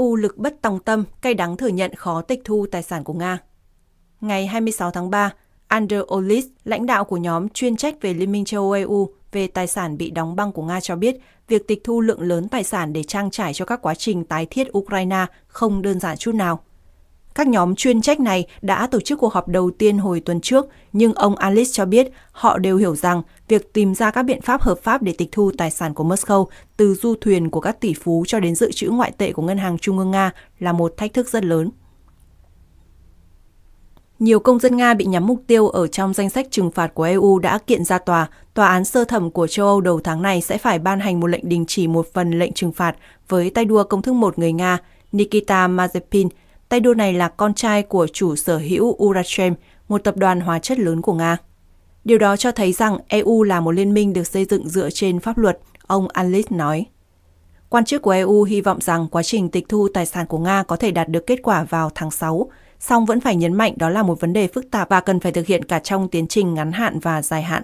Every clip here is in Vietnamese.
EU lực bất tòng tâm, cay đắng thừa nhận khó tịch thu tài sản của Nga. Ngày 26 tháng 3, Andrew Olis, lãnh đạo của nhóm chuyên trách về Liên minh châu Âu-EU về tài sản bị đóng băng của Nga cho biết, việc tịch thu lượng lớn tài sản để trang trải cho các quá trình tái thiết Ukraine không đơn giản chút nào. Các nhóm chuyên trách này đã tổ chức cuộc họp đầu tiên hồi tuần trước, nhưng ông Alice cho biết họ đều hiểu rằng việc tìm ra các biện pháp hợp pháp để tịch thu tài sản của Moscow từ du thuyền của các tỷ phú cho đến dự trữ ngoại tệ của Ngân hàng Trung ương Nga là một thách thức rất lớn. Nhiều công dân Nga bị nhắm mục tiêu ở trong danh sách trừng phạt của EU đã kiện ra tòa. Tòa án sơ thẩm của châu Âu đầu tháng này sẽ phải ban hành một lệnh đình chỉ một phần lệnh trừng phạt với tay đua công thức một người Nga Nikita Mazepin Tay đua này là con trai của chủ sở hữu Urachem, một tập đoàn hóa chất lớn của Nga. Điều đó cho thấy rằng EU là một liên minh được xây dựng dựa trên pháp luật, ông Anlis nói. Quan chức của EU hy vọng rằng quá trình tịch thu tài sản của Nga có thể đạt được kết quả vào tháng 6, song vẫn phải nhấn mạnh đó là một vấn đề phức tạp và cần phải thực hiện cả trong tiến trình ngắn hạn và dài hạn.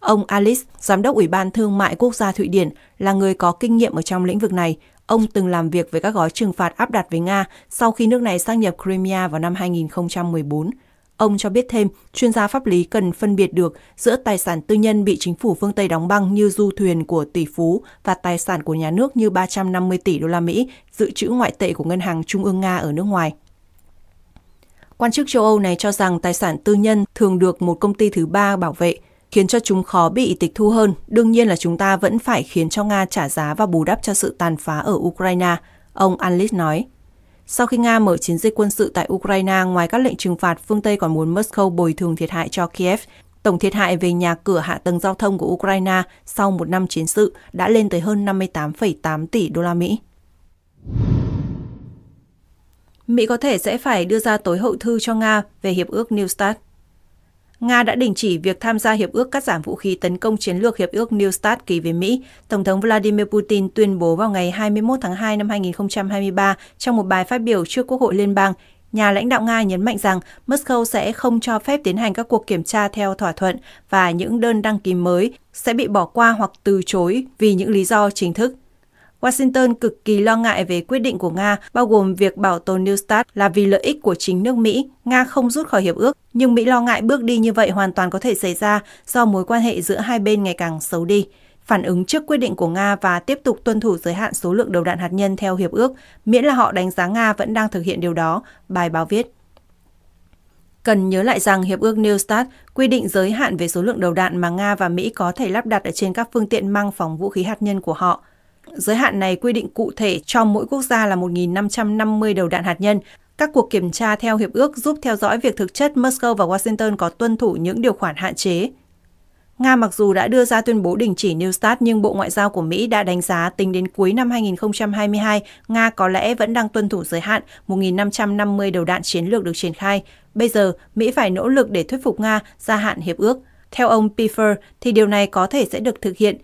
Ông Alice, giám đốc Ủy ban Thương mại Quốc gia Thụy Điển, là người có kinh nghiệm ở trong lĩnh vực này Ông từng làm việc với các gói trừng phạt áp đặt với Nga sau khi nước này sang nhập Crimea vào năm 2014. Ông cho biết thêm, chuyên gia pháp lý cần phân biệt được giữa tài sản tư nhân bị chính phủ phương Tây đóng băng như du thuyền của tỷ phú và tài sản của nhà nước như 350 tỷ đô la Mỹ dự trữ ngoại tệ của ngân hàng trung ương Nga ở nước ngoài. Quan chức châu Âu này cho rằng tài sản tư nhân thường được một công ty thứ ba bảo vệ, khiến cho chúng khó bị tịch thu hơn. Đương nhiên là chúng ta vẫn phải khiến cho Nga trả giá và bù đắp cho sự tàn phá ở Ukraine, ông Anlis nói. Sau khi Nga mở chiến dịch quân sự tại Ukraine, ngoài các lệnh trừng phạt, phương Tây còn muốn Moscow bồi thường thiệt hại cho Kiev. Tổng thiệt hại về nhà cửa hạ tầng giao thông của Ukraine sau một năm chiến sự đã lên tới hơn 58,8 tỷ đô la Mỹ. Mỹ có thể sẽ phải đưa ra tối hậu thư cho Nga về hiệp ước New START. Nga đã đình chỉ việc tham gia hiệp ước cắt giảm vũ khí tấn công chiến lược hiệp ước New START ký với Mỹ, Tổng thống Vladimir Putin tuyên bố vào ngày 21 tháng 2 năm 2023 trong một bài phát biểu trước Quốc hội Liên bang. Nhà lãnh đạo Nga nhấn mạnh rằng Moscow sẽ không cho phép tiến hành các cuộc kiểm tra theo thỏa thuận và những đơn đăng ký mới sẽ bị bỏ qua hoặc từ chối vì những lý do chính thức. Washington cực kỳ lo ngại về quyết định của Nga, bao gồm việc bảo tồn New START là vì lợi ích của chính nước Mỹ. Nga không rút khỏi hiệp ước, nhưng Mỹ lo ngại bước đi như vậy hoàn toàn có thể xảy ra do mối quan hệ giữa hai bên ngày càng xấu đi. Phản ứng trước quyết định của Nga và tiếp tục tuân thủ giới hạn số lượng đầu đạn hạt nhân theo hiệp ước, miễn là họ đánh giá Nga vẫn đang thực hiện điều đó, bài báo viết. Cần nhớ lại rằng Hiệp ước New START quy định giới hạn về số lượng đầu đạn mà Nga và Mỹ có thể lắp đặt ở trên các phương tiện mang phòng vũ khí hạt nhân của họ. Giới hạn này quy định cụ thể cho mỗi quốc gia là 1.550 đầu đạn hạt nhân. Các cuộc kiểm tra theo hiệp ước giúp theo dõi việc thực chất Moscow và Washington có tuân thủ những điều khoản hạn chế. Nga mặc dù đã đưa ra tuyên bố đình chỉ New START nhưng Bộ Ngoại giao của Mỹ đã đánh giá tính đến cuối năm 2022, Nga có lẽ vẫn đang tuân thủ giới hạn 1.550 đầu đạn chiến lược được triển khai. Bây giờ, Mỹ phải nỗ lực để thuyết phục Nga gia hạn hiệp ước. Theo ông Pfeffer thì điều này có thể sẽ được thực hiện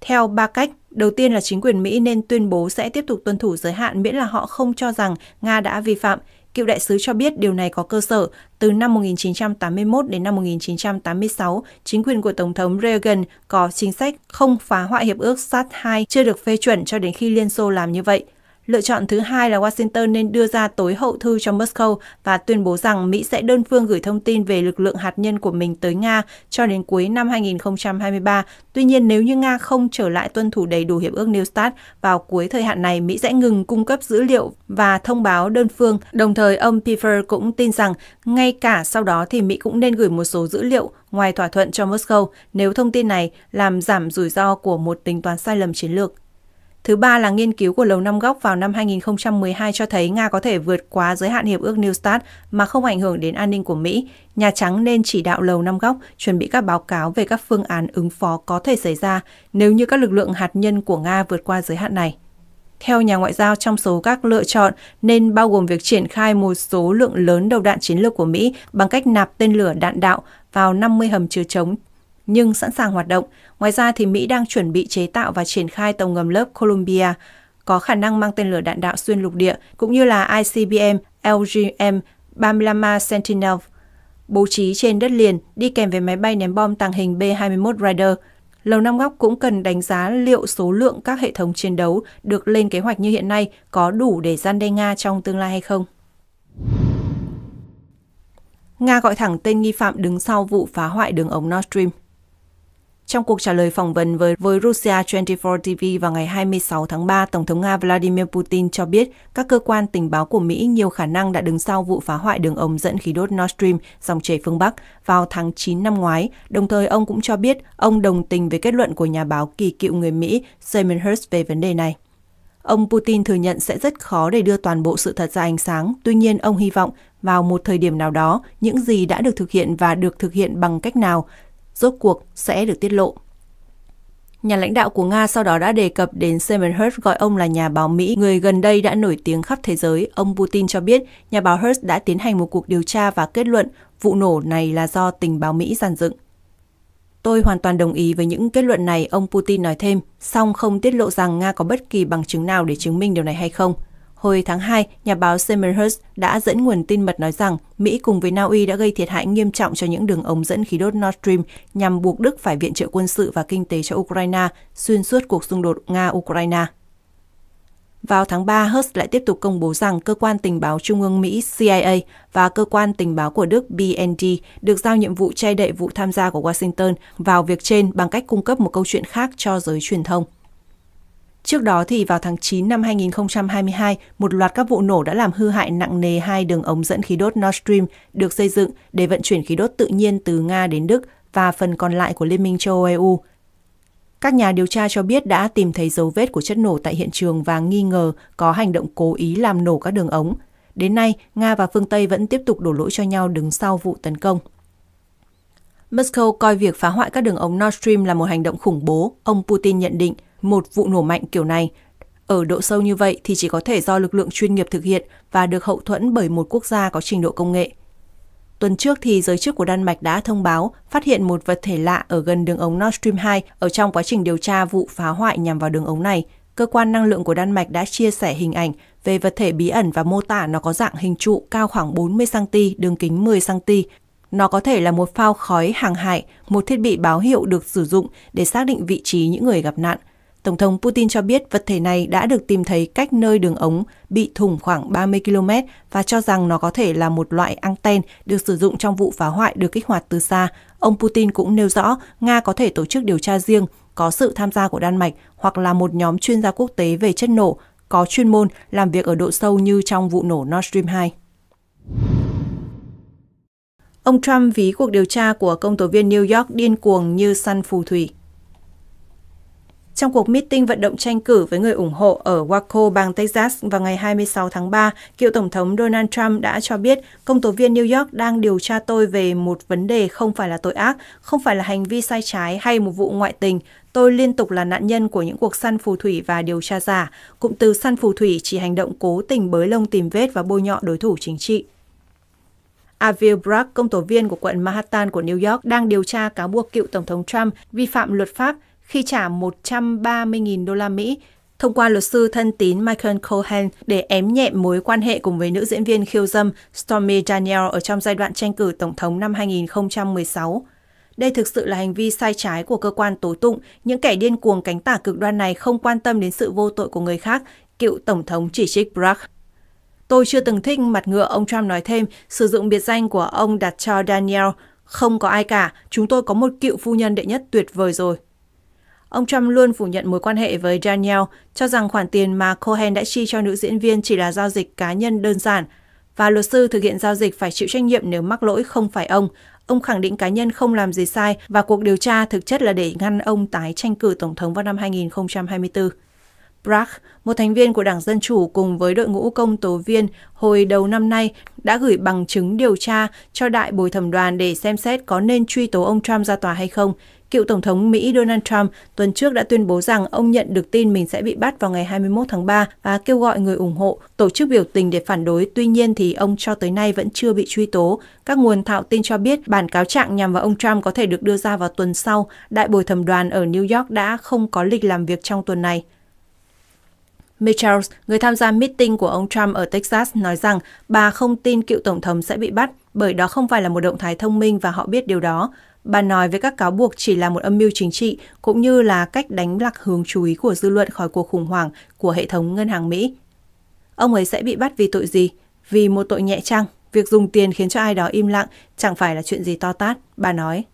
theo ba cách – Đầu tiên là chính quyền Mỹ nên tuyên bố sẽ tiếp tục tuân thủ giới hạn miễn là họ không cho rằng Nga đã vi phạm. Cựu đại sứ cho biết điều này có cơ sở. Từ năm 1981 đến năm 1986, chính quyền của Tổng thống Reagan có chính sách không phá hoại hiệp ước SAT-2 chưa được phê chuẩn cho đến khi Liên Xô làm như vậy. Lựa chọn thứ hai là Washington nên đưa ra tối hậu thư cho Moscow và tuyên bố rằng Mỹ sẽ đơn phương gửi thông tin về lực lượng hạt nhân của mình tới Nga cho đến cuối năm 2023. Tuy nhiên, nếu như Nga không trở lại tuân thủ đầy đủ hiệp ước New START vào cuối thời hạn này, Mỹ sẽ ngừng cung cấp dữ liệu và thông báo đơn phương. Đồng thời, ông Pfeffer cũng tin rằng ngay cả sau đó thì Mỹ cũng nên gửi một số dữ liệu ngoài thỏa thuận cho Moscow nếu thông tin này làm giảm rủi ro của một tính toán sai lầm chiến lược. Thứ ba là nghiên cứu của Lầu Năm Góc vào năm 2012 cho thấy Nga có thể vượt quá giới hạn hiệp ước New START mà không ảnh hưởng đến an ninh của Mỹ. Nhà Trắng nên chỉ đạo Lầu Năm Góc chuẩn bị các báo cáo về các phương án ứng phó có thể xảy ra nếu như các lực lượng hạt nhân của Nga vượt qua giới hạn này. Theo nhà ngoại giao, trong số các lựa chọn nên bao gồm việc triển khai một số lượng lớn đầu đạn chiến lược của Mỹ bằng cách nạp tên lửa đạn đạo vào 50 hầm chứa chống nhưng sẵn sàng hoạt động. Ngoài ra thì Mỹ đang chuẩn bị chế tạo và triển khai tàu ngầm lớp Columbia có khả năng mang tên lửa đạn đạo xuyên lục địa cũng như là ICBM LGM 35 Sentinel bố trí trên đất liền đi kèm với máy bay ném bom tàng hình B-21 Rider. Lầu Năm Góc cũng cần đánh giá liệu số lượng các hệ thống chiến đấu được lên kế hoạch như hiện nay có đủ để gian đe Nga trong tương lai hay không. Nga gọi thẳng tên nghi phạm đứng sau vụ phá hoại đường ống Nord Stream – trong cuộc trả lời phỏng vấn với, với Russia 24 TV vào ngày 26 tháng 3, Tổng thống Nga Vladimir Putin cho biết các cơ quan tình báo của Mỹ nhiều khả năng đã đứng sau vụ phá hoại đường ống dẫn khí đốt Nord Stream dòng chảy phương Bắc vào tháng 9 năm ngoái. Đồng thời, ông cũng cho biết ông đồng tình với kết luận của nhà báo kỳ cựu người Mỹ Simon Hirst về vấn đề này. Ông Putin thừa nhận sẽ rất khó để đưa toàn bộ sự thật ra ánh sáng, tuy nhiên ông hy vọng vào một thời điểm nào đó, những gì đã được thực hiện và được thực hiện bằng cách nào rốt cuộc sẽ được tiết lộ. Nhà lãnh đạo của Nga sau đó đã đề cập đến Simon Hersh gọi ông là nhà báo Mỹ, người gần đây đã nổi tiếng khắp thế giới. Ông Putin cho biết nhà báo Hersh đã tiến hành một cuộc điều tra và kết luận vụ nổ này là do tình báo Mỹ giàn dựng. Tôi hoàn toàn đồng ý với những kết luận này, ông Putin nói thêm, song không tiết lộ rằng Nga có bất kỳ bằng chứng nào để chứng minh điều này hay không. Hồi tháng 2, nhà báo Simon đã dẫn nguồn tin mật nói rằng Mỹ cùng với Na Uy đã gây thiệt hại nghiêm trọng cho những đường ống dẫn khí đốt Nord Stream nhằm buộc Đức phải viện trợ quân sự và kinh tế cho Ukraine xuyên suốt cuộc xung đột Nga-Ukraine. Vào tháng 3, Hurst lại tiếp tục công bố rằng cơ quan tình báo Trung ương Mỹ CIA và cơ quan tình báo của Đức BND được giao nhiệm vụ che đậy vụ tham gia của Washington vào việc trên bằng cách cung cấp một câu chuyện khác cho giới truyền thông. Trước đó thì vào tháng 9 năm 2022, một loạt các vụ nổ đã làm hư hại nặng nề hai đường ống dẫn khí đốt Nord Stream được xây dựng để vận chuyển khí đốt tự nhiên từ Nga đến Đức và phần còn lại của Liên minh châu Âu EU. Các nhà điều tra cho biết đã tìm thấy dấu vết của chất nổ tại hiện trường và nghi ngờ có hành động cố ý làm nổ các đường ống. Đến nay, Nga và phương Tây vẫn tiếp tục đổ lỗi cho nhau đứng sau vụ tấn công. Moscow coi việc phá hoại các đường ống Nord Stream là một hành động khủng bố, ông Putin nhận định – một vụ nổ mạnh kiểu này ở độ sâu như vậy thì chỉ có thể do lực lượng chuyên nghiệp thực hiện và được hậu thuẫn bởi một quốc gia có trình độ công nghệ. Tuần trước thì giới chức của Đan Mạch đã thông báo phát hiện một vật thể lạ ở gần đường ống Nord Stream 2 ở trong quá trình điều tra vụ phá hoại nhằm vào đường ống này. Cơ quan năng lượng của Đan Mạch đã chia sẻ hình ảnh về vật thể bí ẩn và mô tả nó có dạng hình trụ cao khoảng 40 cm, đường kính 10 cm. Nó có thể là một phao khói hàng hải, một thiết bị báo hiệu được sử dụng để xác định vị trí những người gặp nạn – Tổng thống Putin cho biết vật thể này đã được tìm thấy cách nơi đường ống bị thủng khoảng 30 km và cho rằng nó có thể là một loại anten được sử dụng trong vụ phá hoại được kích hoạt từ xa. Ông Putin cũng nêu rõ Nga có thể tổ chức điều tra riêng, có sự tham gia của Đan Mạch hoặc là một nhóm chuyên gia quốc tế về chất nổ có chuyên môn làm việc ở độ sâu như trong vụ nổ Nord Stream 2. Ông Trump ví cuộc điều tra của công tố viên New York điên cuồng như săn phù thủy trong cuộc meeting vận động tranh cử với người ủng hộ ở Waco, bang Texas vào ngày 26 tháng 3, cựu Tổng thống Donald Trump đã cho biết công tố viên New York đang điều tra tôi về một vấn đề không phải là tội ác, không phải là hành vi sai trái hay một vụ ngoại tình. Tôi liên tục là nạn nhân của những cuộc săn phù thủy và điều tra giả. Cụm từ săn phù thủy chỉ hành động cố tình bới lông tìm vết và bôi nhọ đối thủ chính trị. Avil Bragg, công tố viên của quận Manhattan của New York, đang điều tra cáo buộc cựu Tổng thống Trump vi phạm luật pháp khi trả 130.000 đô la Mỹ thông qua luật sư thân tín Michael Cohen để ém nhẹ mối quan hệ cùng với nữ diễn viên khiêu dâm Stormy Daniel ở trong giai đoạn tranh cử Tổng thống năm 2016. Đây thực sự là hành vi sai trái của cơ quan tố tụng. Những kẻ điên cuồng cánh tả cực đoan này không quan tâm đến sự vô tội của người khác, cựu Tổng thống chỉ trích Bragg. Tôi chưa từng thích mặt ngựa, ông Trump nói thêm, sử dụng biệt danh của ông đặt cho Daniel. Không có ai cả, chúng tôi có một cựu phu nhân đệ nhất tuyệt vời rồi. Ông Trump luôn phủ nhận mối quan hệ với Daniel, cho rằng khoản tiền mà Cohen đã chi cho nữ diễn viên chỉ là giao dịch cá nhân đơn giản và luật sư thực hiện giao dịch phải chịu trách nhiệm nếu mắc lỗi không phải ông. Ông khẳng định cá nhân không làm gì sai và cuộc điều tra thực chất là để ngăn ông tái tranh cử tổng thống vào năm 2024. Bragg, một thành viên của Đảng Dân Chủ cùng với đội ngũ công tố viên hồi đầu năm nay đã gửi bằng chứng điều tra cho đại bồi thẩm đoàn để xem xét có nên truy tố ông Trump ra tòa hay không. Cựu Tổng thống Mỹ Donald Trump tuần trước đã tuyên bố rằng ông nhận được tin mình sẽ bị bắt vào ngày 21 tháng 3 và kêu gọi người ủng hộ tổ chức biểu tình để phản đối. Tuy nhiên thì ông cho tới nay vẫn chưa bị truy tố. Các nguồn thạo tin cho biết bản cáo trạng nhằm vào ông Trump có thể được đưa ra vào tuần sau. Đại bồi thẩm đoàn ở New York đã không có lịch làm việc trong tuần này. Mitchell, người tham gia meeting của ông Trump ở Texas, nói rằng bà không tin cựu tổng thống sẽ bị bắt bởi đó không phải là một động thái thông minh và họ biết điều đó. Bà nói với các cáo buộc chỉ là một âm mưu chính trị, cũng như là cách đánh lạc hướng chú ý của dư luận khỏi cuộc khủng hoảng của hệ thống ngân hàng Mỹ. Ông ấy sẽ bị bắt vì tội gì? Vì một tội nhẹ chăng? Việc dùng tiền khiến cho ai đó im lặng chẳng phải là chuyện gì to tát, bà nói.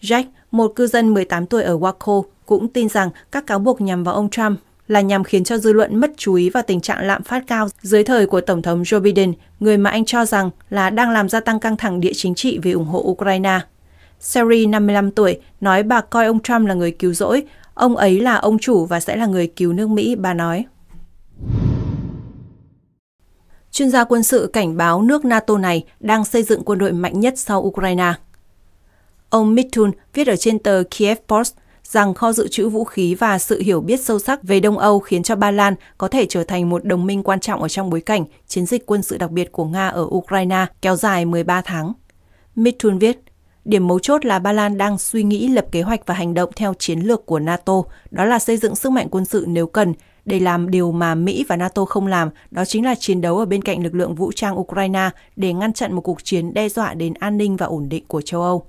Jack, một cư dân 18 tuổi ở Waco, cũng tin rằng các cáo buộc nhằm vào ông Trump là nhằm khiến cho dư luận mất chú ý vào tình trạng lạm phát cao dưới thời của Tổng thống Joe Biden, người mà anh cho rằng là đang làm gia tăng căng thẳng địa chính trị vì ủng hộ Ukraine. Sherry, 55 tuổi, nói bà coi ông Trump là người cứu rỗi, ông ấy là ông chủ và sẽ là người cứu nước Mỹ, bà nói. Chuyên gia quân sự cảnh báo nước NATO này đang xây dựng quân đội mạnh nhất sau Ukraine. Ông Mithun viết ở trên tờ Kiev Post rằng kho dự trữ vũ khí và sự hiểu biết sâu sắc về Đông Âu khiến cho Ba Lan có thể trở thành một đồng minh quan trọng ở trong bối cảnh chiến dịch quân sự đặc biệt của Nga ở Ukraine kéo dài 13 tháng. Mithun viết, Điểm mấu chốt là Ba Lan đang suy nghĩ lập kế hoạch và hành động theo chiến lược của NATO, đó là xây dựng sức mạnh quân sự nếu cần, để làm điều mà Mỹ và NATO không làm, đó chính là chiến đấu ở bên cạnh lực lượng vũ trang Ukraine để ngăn chặn một cuộc chiến đe dọa đến an ninh và ổn định của châu Âu.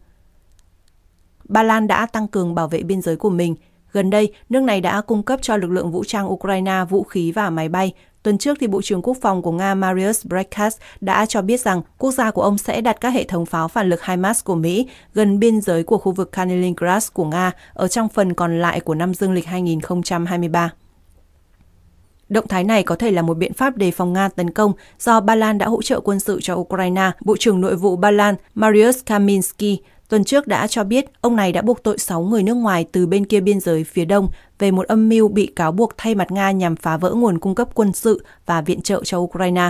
Ba Lan đã tăng cường bảo vệ biên giới của mình. Gần đây, nước này đã cung cấp cho lực lượng vũ trang Ukraine vũ khí và máy bay, Tuần trước, thì Bộ trưởng Quốc phòng của Nga Marius Brekas đã cho biết rằng quốc gia của ông sẽ đặt các hệ thống pháo phản lực HIMARS của Mỹ gần biên giới của khu vực Kaliningrad của Nga ở trong phần còn lại của năm dương lịch 2023. Động thái này có thể là một biện pháp đề phòng Nga tấn công do Ba Lan đã hỗ trợ quân sự cho Ukraine. Bộ trưởng Nội vụ Ba Lan Marius Kaminski Tuần trước đã cho biết ông này đã buộc tội 6 người nước ngoài từ bên kia biên giới phía đông về một âm mưu bị cáo buộc thay mặt Nga nhằm phá vỡ nguồn cung cấp quân sự và viện trợ cho Ukraine.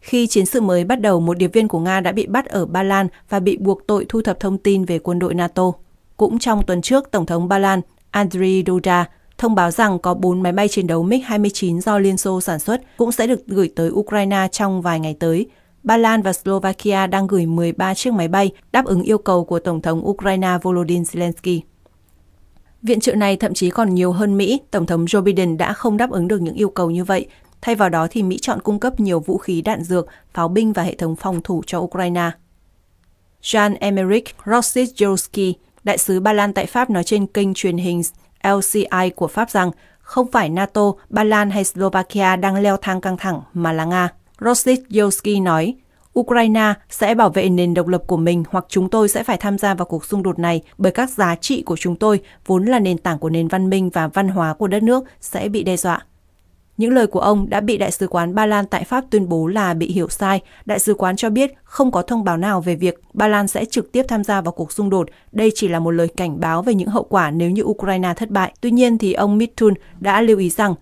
Khi chiến sự mới bắt đầu, một điệp viên của Nga đã bị bắt ở Ba Lan và bị buộc tội thu thập thông tin về quân đội NATO. Cũng trong tuần trước, Tổng thống Ba Lan Andriy Duda thông báo rằng có 4 máy bay chiến đấu MiG-29 do Liên Xô sản xuất cũng sẽ được gửi tới Ukraine trong vài ngày tới – Ba Lan và Slovakia đang gửi 13 chiếc máy bay đáp ứng yêu cầu của Tổng thống Ukraine Volodymyr Zelensky. Viện trợ này thậm chí còn nhiều hơn Mỹ, Tổng thống Joe Biden đã không đáp ứng được những yêu cầu như vậy. Thay vào đó thì Mỹ chọn cung cấp nhiều vũ khí đạn dược, pháo binh và hệ thống phòng thủ cho Ukraine. Jan-Emerick Rossijewski, đại sứ Ba Lan tại Pháp nói trên kênh truyền hình LCI của Pháp rằng không phải NATO, Ba Lan hay Slovakia đang leo thang căng thẳng mà là Nga. Rosit Yosky nói, Ukraine sẽ bảo vệ nền độc lập của mình hoặc chúng tôi sẽ phải tham gia vào cuộc xung đột này bởi các giá trị của chúng tôi, vốn là nền tảng của nền văn minh và văn hóa của đất nước, sẽ bị đe dọa. Những lời của ông đã bị Đại sứ quán Ba Lan tại Pháp tuyên bố là bị hiểu sai. Đại sứ quán cho biết không có thông báo nào về việc Ba Lan sẽ trực tiếp tham gia vào cuộc xung đột. Đây chỉ là một lời cảnh báo về những hậu quả nếu như Ukraine thất bại. Tuy nhiên thì ông Mitchell đã lưu ý rằng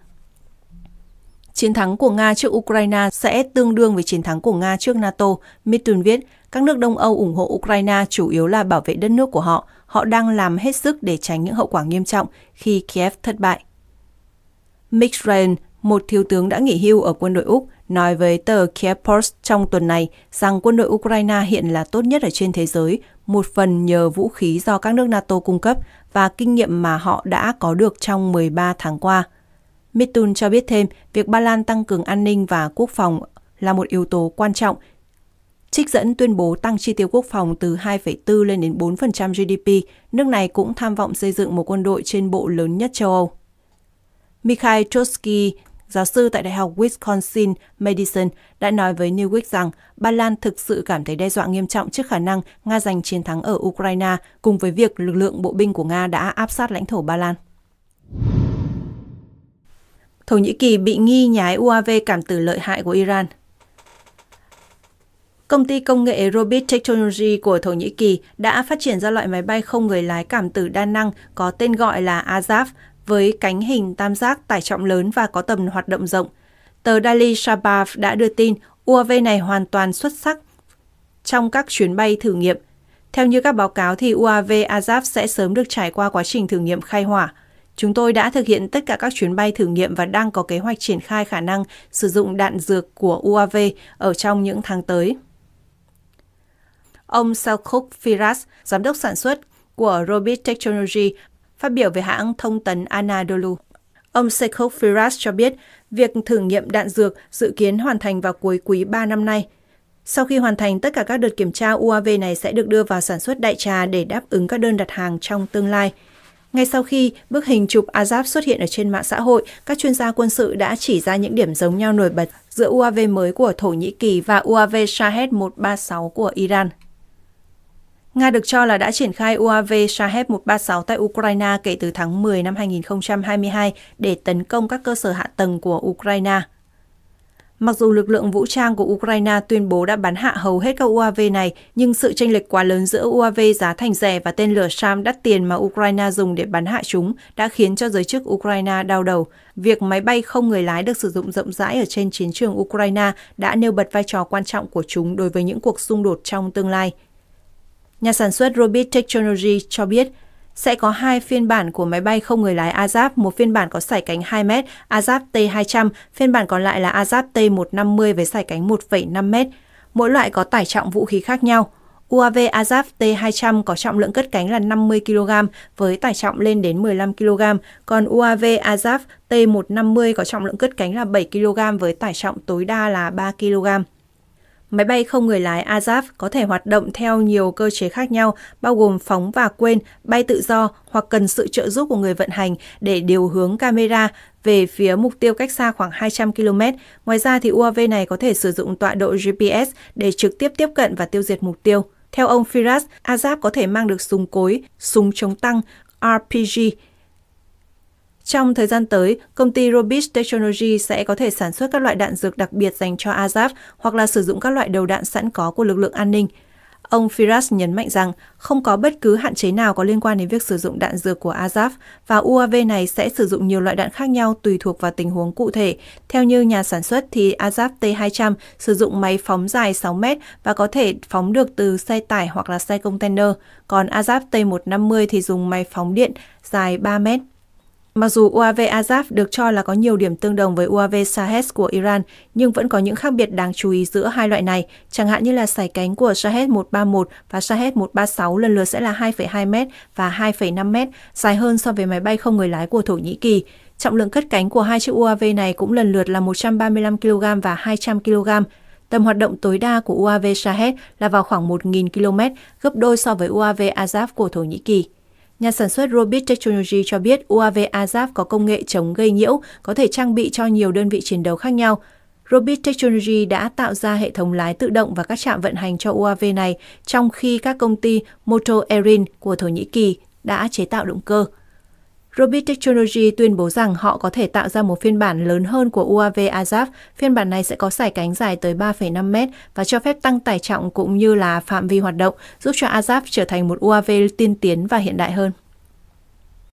chiến thắng của Nga trước Ukraine sẽ tương đương với chiến thắng của Nga trước NATO, Mitun viết. Các nước Đông Âu ủng hộ Ukraine chủ yếu là bảo vệ đất nước của họ. Họ đang làm hết sức để tránh những hậu quả nghiêm trọng khi Kiev thất bại. Mick Ryan, một thiếu tướng đã nghỉ hưu ở quân đội Úc, nói với tờ Kiev Post trong tuần này rằng quân đội Ukraine hiện là tốt nhất ở trên thế giới, một phần nhờ vũ khí do các nước NATO cung cấp và kinh nghiệm mà họ đã có được trong 13 tháng qua. Mitun cho biết thêm việc Ba Lan tăng cường an ninh và quốc phòng là một yếu tố quan trọng. Trích dẫn tuyên bố tăng chi tiêu quốc phòng từ 2,4 lên đến 4% GDP, nước này cũng tham vọng xây dựng một quân đội trên bộ lớn nhất châu Âu. Mikhail Trotsky, giáo sư tại Đại học Wisconsin Madison, đã nói với New Newsweek rằng Ba Lan thực sự cảm thấy đe dọa nghiêm trọng trước khả năng Nga giành chiến thắng ở Ukraine cùng với việc lực lượng bộ binh của Nga đã áp sát lãnh thổ Ba Lan. Thổ Nhĩ Kỳ bị nghi nhái UAV cảm tử lợi hại của Iran. Công ty công nghệ Robit Technology của Thổ Nhĩ Kỳ đã phát triển ra loại máy bay không người lái cảm tử đa năng có tên gọi là Azaf với cánh hình tam giác tải trọng lớn và có tầm hoạt động rộng. Tờ Daily Shabab đã đưa tin UAV này hoàn toàn xuất sắc trong các chuyến bay thử nghiệm. Theo như các báo cáo thì UAV Azaf sẽ sớm được trải qua quá trình thử nghiệm khai hỏa – Chúng tôi đã thực hiện tất cả các chuyến bay thử nghiệm và đang có kế hoạch triển khai khả năng sử dụng đạn dược của UAV ở trong những tháng tới. Ông Selkuk Firas, giám đốc sản xuất của Robit Technology, phát biểu về hãng thông tấn Anadolu. Ông Selkuk Firas cho biết việc thử nghiệm đạn dược dự kiến hoàn thành vào cuối quý 3 năm nay. Sau khi hoàn thành, tất cả các đợt kiểm tra UAV này sẽ được đưa vào sản xuất đại trà để đáp ứng các đơn đặt hàng trong tương lai. Ngay sau khi bức hình chụp Azab xuất hiện ở trên mạng xã hội, các chuyên gia quân sự đã chỉ ra những điểm giống nhau nổi bật giữa UAV mới của Thổ Nhĩ Kỳ và UAV Shahed-136 của Iran. Nga được cho là đã triển khai UAV Shahed-136 tại Ukraine kể từ tháng 10 năm 2022 để tấn công các cơ sở hạ tầng của Ukraine. Mặc dù lực lượng vũ trang của Ukraine tuyên bố đã bắn hạ hầu hết các UAV này, nhưng sự chênh lệch quá lớn giữa UAV giá thành rẻ và tên lửa SAM đắt tiền mà Ukraine dùng để bắn hạ chúng đã khiến cho giới chức Ukraine đau đầu. Việc máy bay không người lái được sử dụng rộng rãi ở trên chiến trường Ukraine đã nêu bật vai trò quan trọng của chúng đối với những cuộc xung đột trong tương lai. Nhà sản xuất Robit Technology cho biết sẽ có hai phiên bản của máy bay không người lái Azap, một phiên bản có sải cánh 2m Azap T200, phiên bản còn lại là Azap T150 với sải cánh 1,5m. Mỗi loại có tải trọng vũ khí khác nhau. UAV Azap T200 có trọng lượng cất cánh là 50 kg với tải trọng lên đến 15 kg, còn UAV Azap T150 có trọng lượng cất cánh là 7 kg với tải trọng tối đa là 3 kg. Máy bay không người lái Azov có thể hoạt động theo nhiều cơ chế khác nhau, bao gồm phóng và quên, bay tự do hoặc cần sự trợ giúp của người vận hành để điều hướng camera về phía mục tiêu cách xa khoảng 200 km. Ngoài ra thì UAV này có thể sử dụng tọa độ GPS để trực tiếp tiếp cận và tiêu diệt mục tiêu. Theo ông Firas, Azov có thể mang được súng cối, súng chống tăng, RPG trong thời gian tới, công ty Robis Technology sẽ có thể sản xuất các loại đạn dược đặc biệt dành cho Azaf hoặc là sử dụng các loại đầu đạn sẵn có của lực lượng an ninh. Ông Firas nhấn mạnh rằng không có bất cứ hạn chế nào có liên quan đến việc sử dụng đạn dược của Azaf và UAV này sẽ sử dụng nhiều loại đạn khác nhau tùy thuộc vào tình huống cụ thể. Theo như nhà sản xuất thì Azaf T200 sử dụng máy phóng dài 6 mét và có thể phóng được từ xe tải hoặc là xe container, còn Azaf T150 thì dùng máy phóng điện dài 3 mét Mặc dù UAV Azaf được cho là có nhiều điểm tương đồng với UAV Shahed của Iran, nhưng vẫn có những khác biệt đáng chú ý giữa hai loại này, chẳng hạn như là sải cánh của Shahed 131 và Shahed 136 lần lượt sẽ là 2,2m và 2,5m, dài hơn so với máy bay không người lái của Thổ Nhĩ Kỳ. Trọng lượng cất cánh của hai chiếc UAV này cũng lần lượt là 135 kg và 200 kg. Tầm hoạt động tối đa của UAV Shahed là vào khoảng 1.000 km, gấp đôi so với UAV Azaf của Thổ Nhĩ Kỳ. Nhà sản xuất Robit Technology cho biết UAV Azap có công nghệ chống gây nhiễu, có thể trang bị cho nhiều đơn vị chiến đấu khác nhau. Robit Technology đã tạo ra hệ thống lái tự động và các trạm vận hành cho UAV này, trong khi các công ty Motor Erin của Thổ Nhĩ Kỳ đã chế tạo động cơ. Robit Technology tuyên bố rằng họ có thể tạo ra một phiên bản lớn hơn của UAV Azaf. Phiên bản này sẽ có sải cánh dài tới 3,5 mét và cho phép tăng tải trọng cũng như là phạm vi hoạt động, giúp cho Azaf trở thành một UAV tiên tiến và hiện đại hơn.